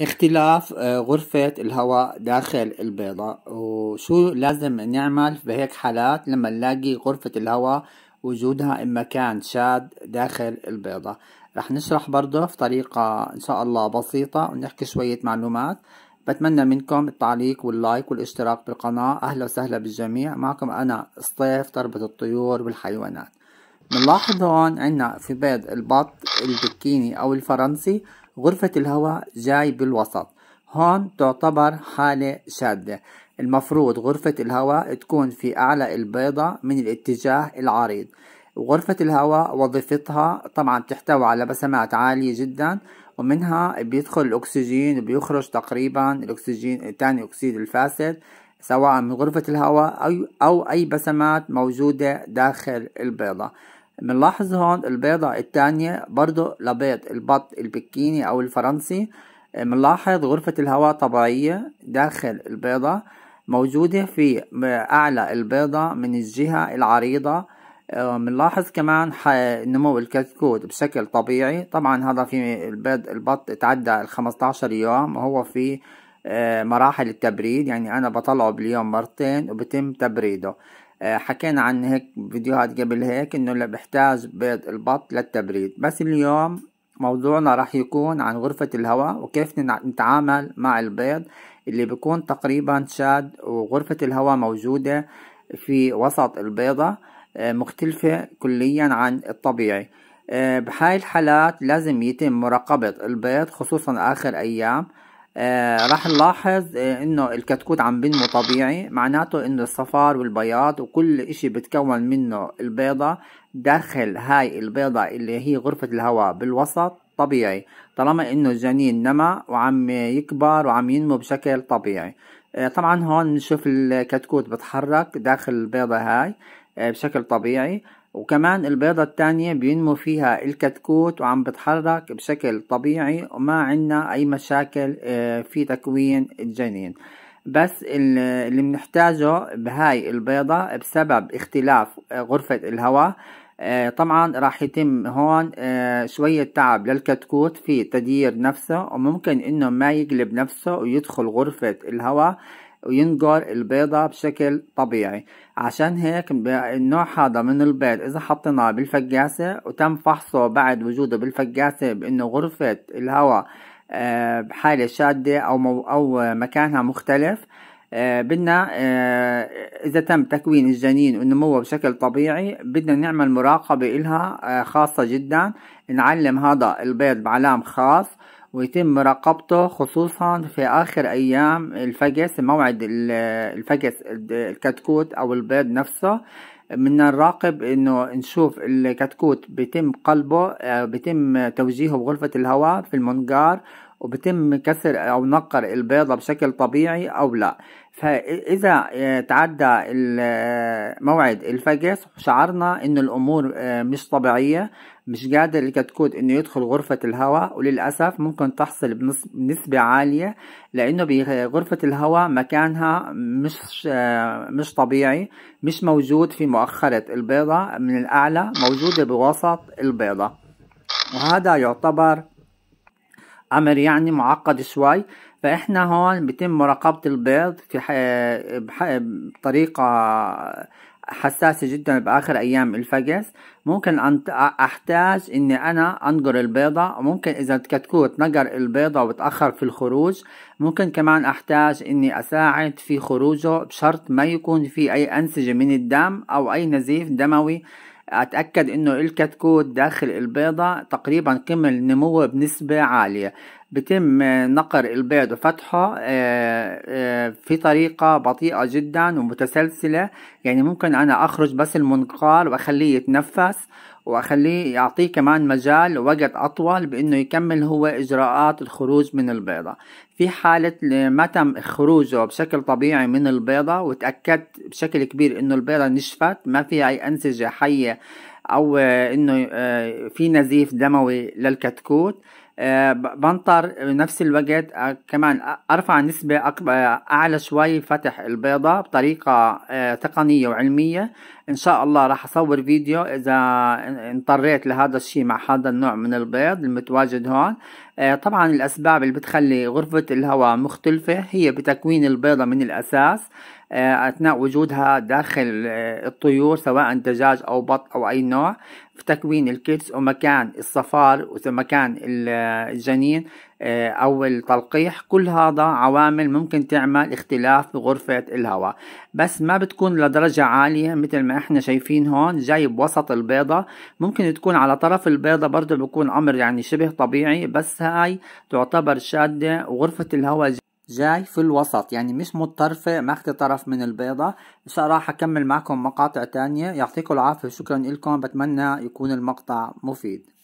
اختلاف آه، غرفة الهواء داخل البيضة وشو لازم نعمل بهيك حالات لما نلاقي غرفة الهواء وجودها بمكان شاد داخل البيضة رح نشرح برضه في طريقة إن شاء الله بسيطة ونحكي شوية معلومات بتمنى منكم التعليق واللايك والاشتراك بالقناة أهلا وسهلا بالجميع معكم أنا سطيف تربة الطيور والحيوانات بنلاحظ هون عنا في بيض البط البكيني أو الفرنسي غرفة الهواء جاي بالوسط هون تعتبر حالة شاذة المفروض غرفة الهواء تكون في أعلى البيضة من الاتجاه العريض غرفة الهواء وظيفتها طبعا بتحتوي على بسمات عالية جدا ومنها بيدخل الأكسجين وبيخرج تقريبا الأكسجين ثاني أكسيد الفاسد سواء من غرفة الهواء أو أي بسمات موجودة داخل البيضة بنلاحظ هون البيضة التانية برضو لبيض البط البكيني أو الفرنسي بنلاحظ غرفة الهواء طبيعية داخل البيضة موجودة في أعلى البيضة من الجهة العريضة بنلاحظ كمان نمو الكتكوت بشكل طبيعي طبعا هذا في البيض البط تعدى الخمستاشر يوم وهو في آه، مراحل التبريد يعني أنا بطلعه باليوم مرتين وبتم تبريده آه، حكينا عن هيك فيديوهات قبل هيك انه اللي بيحتاج بيض البط للتبريد بس اليوم موضوعنا راح يكون عن غرفة الهواء وكيف نتعامل مع البيض اللي بيكون تقريبا شاد وغرفة الهواء موجودة في وسط البيضة آه، مختلفة كليا عن الطبيعي آه، بهاي الحالات لازم يتم مراقبة البيض خصوصا آخر أيام آه، راح نلاحظ آه، انه الكتكوت عم بنمو طبيعي معناته انه الصفار والبياض وكل اشي بتكون منه البيضة داخل هاي البيضة اللي هي غرفة الهواء بالوسط طبيعي طالما انه الجنين نما وعم يكبر وعم ينمو بشكل طبيعي آه، طبعا هون بنشوف الكتكوت بتحرك داخل البيضة هاي آه، بشكل طبيعي وكمان البيضة التانية بينمو فيها الكتكوت وعم بتحرك بشكل طبيعي وما عنا أي مشاكل آه، في تكوين الجنين بس اللي بنحتاجه بهاي البيضة بسبب اختلاف آه، غرفة الهواء طبعا راح يتم هون شوية تعب للكتكوت في تدير نفسه وممكن انه ما يقلب نفسه ويدخل غرفة الهواء وينجر البيضة بشكل طبيعي عشان هيك النوع هذا من البيض إذا حطيناه بالفقاسة وتم فحصه بعد وجوده بالفقاسة بأنه غرفة الهواء آه، بحالة شادة أو, مو أو مكانها مختلف آه، بدنا آه، إذا تم تكوين الجنين ونموه بشكل طبيعي بدنا نعمل مراقبة إلها خاصة جدا نعلم هذا البيض بعلام خاص ويتم مراقبته خصوصا في آخر أيام الفجس موعد الفجس الكتكوت أو البيض نفسه بدنا نراقب انه نشوف الكتكوت بيتم قلبه آه، بيتم توجيهه بغرفة الهواء في المنقار وبتم كسر او نقر البيضة بشكل طبيعي او لا فاذا آه، تعدى آه، موعد الفجس شعرنا انه الامور مش طبيعية مش قادر الكتكوت انه يدخل غرفة الهواء وللأسف ممكن تحصل بنسبة عالية لأنه بغرفة الهواء مكانها مش مش طبيعي مش موجود في مؤخرة البيضة من الأعلى موجودة بوسط البيضة وهذا يعتبر أمر يعني معقد شوي فإحنا هون بتم مراقبة البيض في بطريقة حساسة جدا بآخر أيام الفقس ممكن أن أحتاج إني أنا أنقر البيضة ممكن إذا كتكوت نقر البيضة وتأخر في الخروج ممكن كمان أحتاج إني أساعد في خروجه بشرط ما يكون في أي أنسجة من الدم أو أي نزيف دموي أتأكد إنه الكتكوت داخل البيضة تقريبا كمل نموه بنسبة عالية بتم نقر البيض وفتحه آه، آه، في طريقة بطيئة جدا ومتسلسلة يعني ممكن أنا أخرج بس المنقار وأخليه يتنفس وأخليه يعطيه كمان مجال وقت أطول بأنه يكمل هو إجراءات الخروج من البيضة في حالة ما تم خروجه بشكل طبيعي من البيضة وتأكدت بشكل كبير أنه البيضة نشفت ما فيها أي أنسجة حية أو أنه آه، في نزيف دموي للكتكوت آه، بنطر بنفس الوقت آه، كمان ارفع نسبة آه، اعلى شوي فتح البيضة بطريقة تقنية وعلمية ان شاء الله راح اصور فيديو اذا انطريت لهذا الشيء مع هذا النوع من البيض المتواجد هون طبعا الاسباب اللي بتخلي غرفة الهواء مختلفة هي بتكوين البيضة من الاساس اثناء وجودها داخل الطيور سواء دجاج او بط او اي نوع في تكوين الكتس ومكان الصفار ومكان الجنين آه، أو التلقيح كل هذا عوامل ممكن تعمل اختلاف بغرفة الهواء بس ما بتكون لدرجة عالية مثل ما احنا شايفين هون جايب وسط البيضة ممكن تكون على طرف البيضة برضه بيكون أمر يعني شبه طبيعي بس هاي تعتبر شادة وغرفة الهواء جاي في الوسط يعني مش مضطرفة ماخدة طرف من البيضة إن شاء الله راح أكمل معكم مقاطع تانية يعطيكم العافية شكرا لكم بتمنى يكون المقطع مفيد